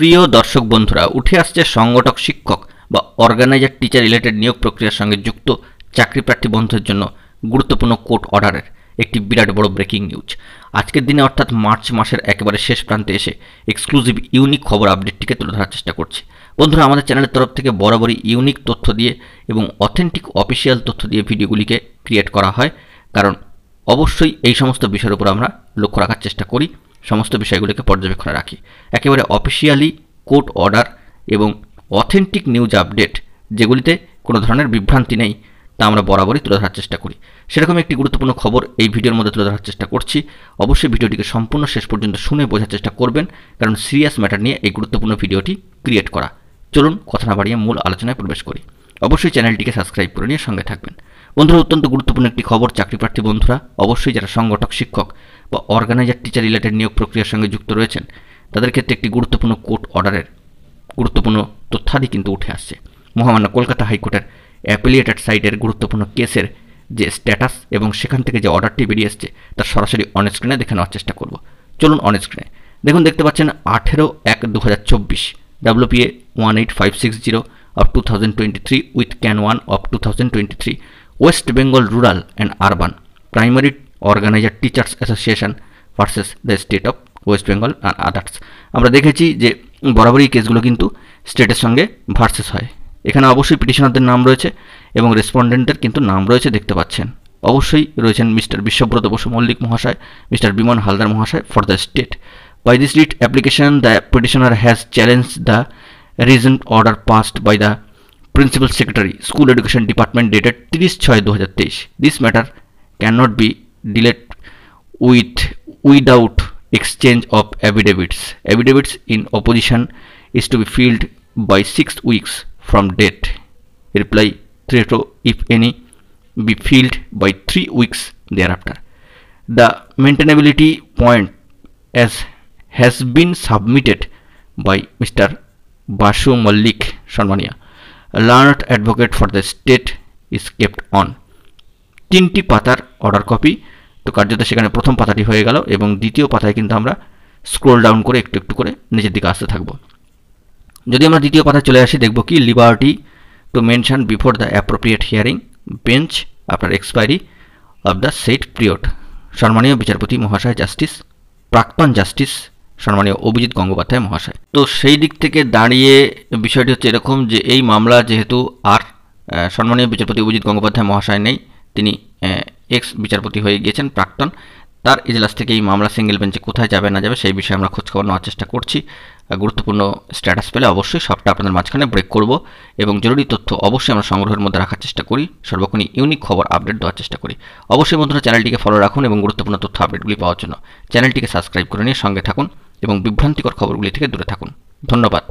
প্রিয় দর্শক বন্ধুরা উঠে আসছে সংগঠক শিক্ষক বা অর্গানাইজার টিচার রিলেটেড নিয়োগ প্রক্রিয়ার সঙ্গে যুক্ত চাকরি প্রার্থী বন্ধুদের জন্য গুরুত্বপূর্ণ কোর্ট অর্ডারের একটি বিরাট বড় ব্রেকিং নিউজ আজকের দিনে অর্থাৎ মার্চ মাসের একেবারে শেষ প্রান্তে এসে এক্সক্লুসিভ ইউনিক খবর আপডেটটিকে তুলে ধরার চেষ্টা করছি বন্ধুরা আমাদের চ্যানেলের তরফ থেকে বরাবরই ইউনিক তথ্য দিয়ে এবং অথেন্টিক অফিসিয়াল তথ্য দিয়ে ভিডিওগুলিকে ক্রিয়েট করা হয় কারণ অবশ্যই এই সমস্ত বিষয়ের উপর আমরা লক্ষ্য রাখার চেষ্টা করি সমস্ত বিষয়গুলিকে পর্যবেক্ষণে রাখি একেবারে অফিসিয়ালি কোর্ট অর্ডার এবং অথেন্টিক নিউজ আপডেট যেগুলিতে কোনো ধরনের বিভ্রান্তি নেই তা আমরা বরাবরই তুলে ধরার চেষ্টা করি সেরকম একটি গুরুত্বপূর্ণ খবর এই ভিডিওর মধ্যে তুলে ধরার চেষ্টা করছি অবশ্যই ভিডিওটিকে সম্পূর্ণ শেষ পর্যন্ত শুনে বোঝার চেষ্টা করবেন কারণ সিরিয়াস ম্যাটার নিয়ে এই গুরুত্বপূর্ণ ভিডিওটি ক্রিয়েট করা চলুন কথা না বাড়িয়ে মূল আলোচনায় প্রবেশ করি অবশ্যই চ্যানেলটিকে সাবস্ক্রাইব করে নিয়ে সঙ্গে থাকবেন বন্ধুরা অত্যন্ত গুরুত্বপূর্ণ একটি খবর চাকরিপ্রার্থী বন্ধুরা অবশ্যই যারা সংগঠক শিক্ষক বা অর্গানাইজার টিচার রিলেটেড নিয়োগ প্রক্রিয়ার সঙ্গে যুক্ত রয়েছেন তাদের ক্ষেত্রে একটি গুরুত্বপূর্ণ কোর্ট অর্ডারের গুরুত্বপূর্ণ তথ্যাদি কিন্তু উঠে আসছে মহামান্য কলকাতা হাইকোর্টের অ্যাপিলিয়েটেড সাইটের গুরুত্বপূর্ণ কেসের যে স্ট্যাটাস এবং সেখান থেকে যে অর্ডারটি বেরিয়ে এসছে তা সরাসরি অনস্ক্রিনে দেখে নেওয়ার চেষ্টা করব চলুন অনস্ক্রিনে দেখুন দেখতে পাচ্ছেন আঠেরো এক দু হাজার চব্বিশ WPA one eight five six zero of 2023 with CAN 1 of 2023, West Bengal Rural and Urban, Primary Organizer Teachers Association versus the state of West Bengal আর আদার্স আমরা দেখেছি যে বরাবরই কেসগুলো কিন্তু স্টেটের সঙ্গে ভার্সেস হয় এখানে অবশ্যই পিটিশনারদের নাম রয়েছে এবং রেসপন্ডেন্টের কিন্তু নাম রয়েছে দেখতে পাচ্ছেন অবশ্যই রয়েছেন মিস্টার বিশ্বব্রত বসু মল্লিক মহাশয় মিস্টার বিমান হালদার মহাশয় for the state by this writ application the petitioner has challenge the a recent order passed by the principal secretary school education department dated 30-2023. This matter cannot be dealt with without exchange of affidavits. Affidavits in opposition is to be filled by six weeks from date. Reply three if any be filled by three weeks thereafter. The maintainability point as has been submitted by Mr. Basu Mallick Sharmania, learned advocate for the state is kept on তিনটি পাতার order copy তো কার্যত সেখানে প্রথম পাতাটি হয়ে গেল এবং দ্বিতীয় পাতায় কিন্তু আমরা স্ক্রোল ডাউন করে একটু একটু করে নিচের দিকে আসতে থাকব যদি আমরা দ্বিতীয় পাতায় চলে আসি দেখব কি liberty to mention before the appropriate hearing bench আপনার expiry of the set period সম্মানীয় বিচারপতি মহাশয় জাস্টিস প্রাক্তন জাস্টিস সম্মানীয় অভিজিৎ গঙ্গোপাধ্যায় মহাশয় তো সেই দিক থেকে দাঁড়িয়ে বিষয়টি হচ্ছে এরকম যে এই মামলা যেহেতু আর সম্মানীয় বিচারপতি অভিজিৎ গঙ্গোপাধ্যায় মহাশয় নেই তিনি এক্স বিচারপতি হয়ে গিয়েছেন প্রাক্তন তার এজলাস থেকে এই মামলা সিঙ্গেল বেঞ্চে কোথায় যাবে না যাবে সেই বিষয়ে আমরা খোঁজখবর নেওয়ার চেষ্টা করছি গুরুত্বপূর্ণ স্ট্যাটাস পেলে অবশ্যই সবটা আপনাদের মাঝখানে ব্রেক করব এবং জরুরি তথ্য অবশ্যই আমরা সংগ্রহের মধ্যে রাখার চেষ্টা করি সর্বক্ষণ ইউনিক খবর আপডেট দেওয়ার চেষ্টা করি অবশ্যই বন্ধুরা চ্যানেলটিকে ফলো রাখুন এবং গুরুত্বপূর্ণ তথ্য আপডেটগুলি পাওয়ার জন্য চ্যানেলটিকে সাবস্ক্রাইব করে নিয়ে সঙ্গে থাকুন এবং বিভ্রান্তিকর খবরগুলি থেকে দূরে থাকুন ধন্যবাদ